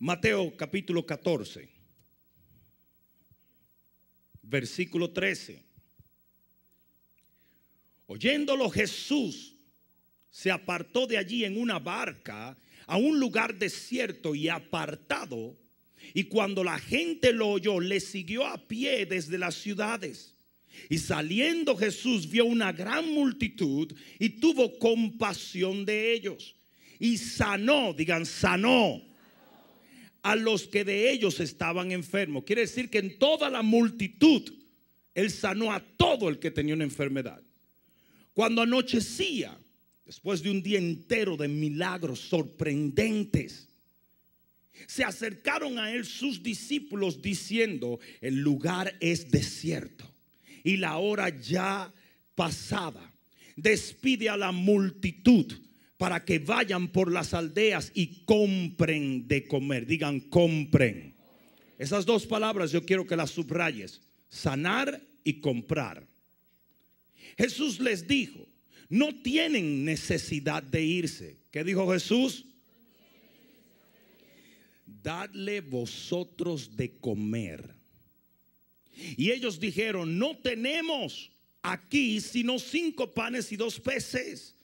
Mateo capítulo 14, versículo 13. Oyéndolo Jesús se apartó de allí en una barca a un lugar desierto y apartado, y cuando la gente lo oyó, le siguió a pie desde las ciudades. Y saliendo Jesús vio una gran multitud y tuvo compasión de ellos. Y sanó, digan, sanó a los que de ellos estaban enfermos. Quiere decir que en toda la multitud él sanó a todo el que tenía una enfermedad. Cuando anochecía, después de un día entero de milagros sorprendentes, se acercaron a él sus discípulos diciendo, el lugar es desierto y la hora ya pasada. Despide a la multitud para que vayan por las aldeas y compren de comer. Digan, compren. Esas dos palabras yo quiero que las subrayes. Sanar y comprar. Jesús les dijo, no tienen necesidad de irse. ¿Qué dijo Jesús? Dadle vosotros de comer. Y ellos dijeron, no tenemos aquí sino cinco panes y dos peces.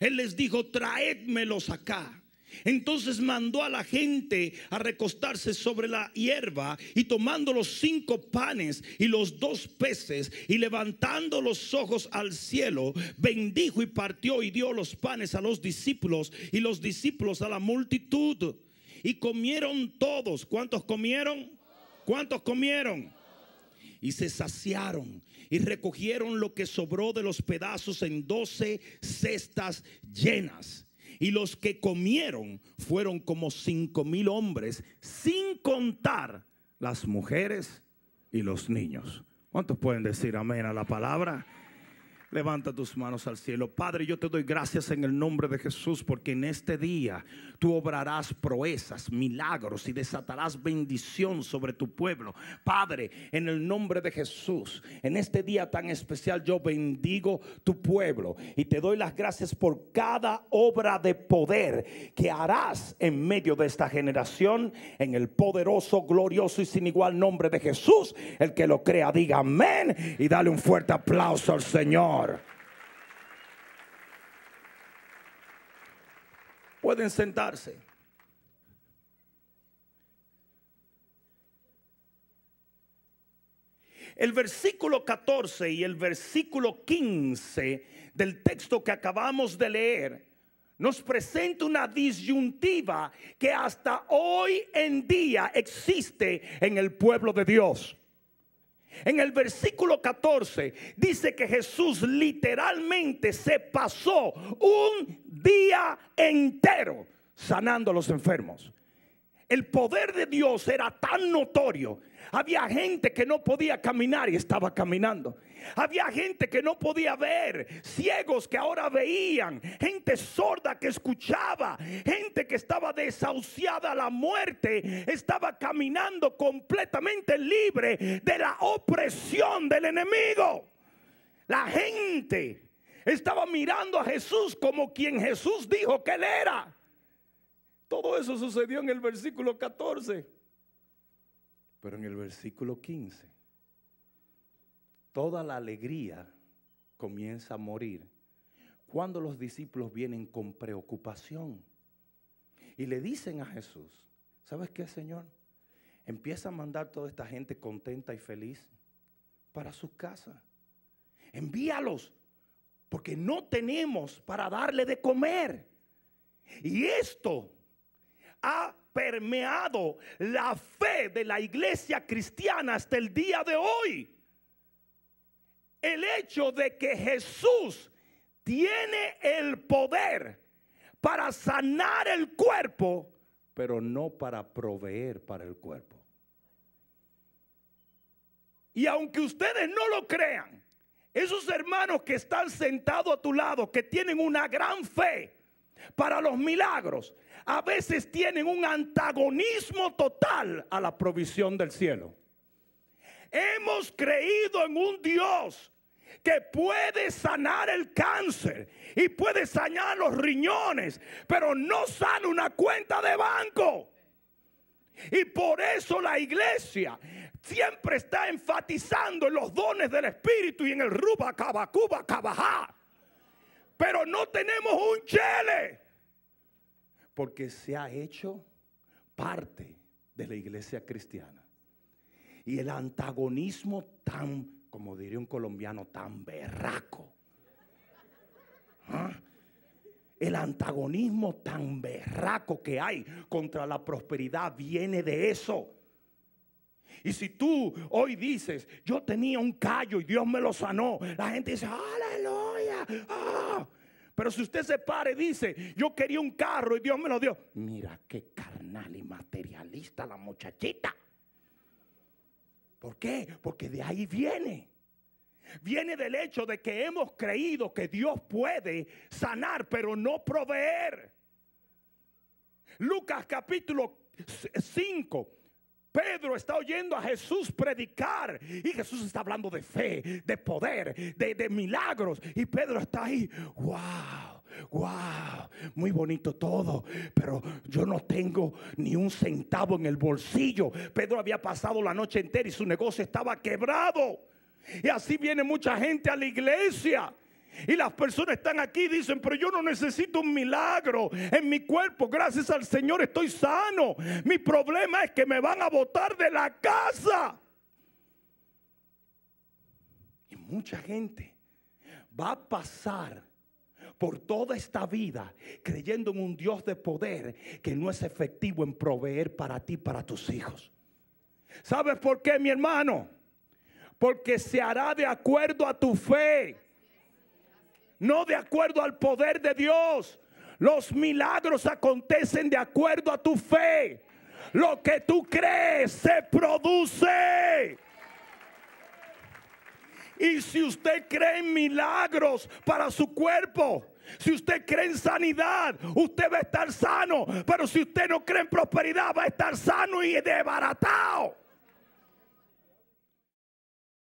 Él les dijo, traédmelos acá. Entonces mandó a la gente a recostarse sobre la hierba y tomando los cinco panes y los dos peces y levantando los ojos al cielo, bendijo y partió y dio los panes a los discípulos y los discípulos a la multitud. Y comieron todos. ¿Cuántos comieron? ¿Cuántos comieron? y se saciaron y recogieron lo que sobró de los pedazos en doce cestas llenas. Y los que comieron fueron como cinco mil hombres, sin contar las mujeres y los niños. ¿Cuántos pueden decir amén a la palabra? Levanta tus manos al cielo. Padre, yo te doy gracias en el nombre de Jesús porque en este día tú obrarás proezas, milagros y desatarás bendición sobre tu pueblo. Padre, en el nombre de Jesús, en este día tan especial yo bendigo tu pueblo y te doy las gracias por cada obra de poder que harás en medio de esta generación en el poderoso, glorioso y sin igual nombre de Jesús. El que lo crea, diga amén y dale un fuerte aplauso al Señor. Pueden sentarse. El versículo 14 y el versículo 15 del texto que acabamos de leer nos presenta una disyuntiva que hasta hoy en día existe en el pueblo de Dios. En el versículo 14 dice que Jesús literalmente se pasó un día entero sanando a los enfermos el poder de Dios era tan notorio. Había gente que no podía caminar y estaba caminando. Había gente que no podía ver, ciegos que ahora veían, gente sorda que escuchaba, gente que estaba desahuciada a la muerte, estaba caminando completamente libre de la opresión del enemigo. La gente estaba mirando a Jesús como quien Jesús dijo que él era. Todo eso sucedió en el versículo 14. Pero en el versículo 15, toda la alegría comienza a morir cuando los discípulos vienen con preocupación y le dicen a Jesús, ¿sabes qué, Señor? Empieza a mandar toda esta gente contenta y feliz para su casa. Envíalos, porque no tenemos para darle de comer. Y esto ha permeado la fe de la iglesia cristiana hasta el día de hoy. El hecho de que Jesús tiene el poder para sanar el cuerpo, pero no para proveer para el cuerpo. Y aunque ustedes no lo crean, esos hermanos que están sentados a tu lado, que tienen una gran fe, para los milagros, a veces tienen un antagonismo total a la provisión del cielo. Hemos creído en un Dios que puede sanar el cáncer y puede sanar los riñones, pero no sana una cuenta de banco. Y por eso la iglesia siempre está enfatizando en los dones del Espíritu y en el Ruba Cabacuba Cabajá pero no tenemos un chele. Porque se ha hecho parte de la iglesia cristiana. Y el antagonismo tan, como diría un colombiano, tan berraco. ¿Ah? El antagonismo tan berraco que hay contra la prosperidad viene de eso. Y si tú hoy dices, yo tenía un callo y Dios me lo sanó, la gente dice, aleluya. ¡Ah! Pero si usted se para y dice, yo quería un carro y Dios me lo dio. Mira qué carnal y materialista la muchachita. ¿Por qué? Porque de ahí viene. Viene del hecho de que hemos creído que Dios puede sanar, pero no proveer. Lucas capítulo 5 Pedro está oyendo a Jesús predicar y Jesús está hablando de fe, de poder, de, milagros. Y Pedro está ahí, wow. Wow, muy bonito todo, pero yo no tengo ni un centavo en el bolsillo. Pedro había pasado la noche entera y su negocio estaba quebrado. Y así viene mucha gente a la iglesia y las personas están aquí y dicen, pero yo no necesito un milagro en mi cuerpo. Gracias al Señor estoy sano. Mi problema es que me van a botar de la casa. Y mucha gente va a pasar por toda esta vida creyendo en un Dios de poder que no es efectivo en proveer para ti, para tus hijos. ¿Sabes por qué, mi hermano? Porque se hará de acuerdo a tu fe no de acuerdo al poder de Dios. Los milagros acontecen de acuerdo a tu fe. Lo que tú crees se produce. Y si usted cree en milagros para su cuerpo, si usted cree en sanidad, usted va a estar sano. Pero si usted no cree en prosperidad, va a estar sano y desbaratado.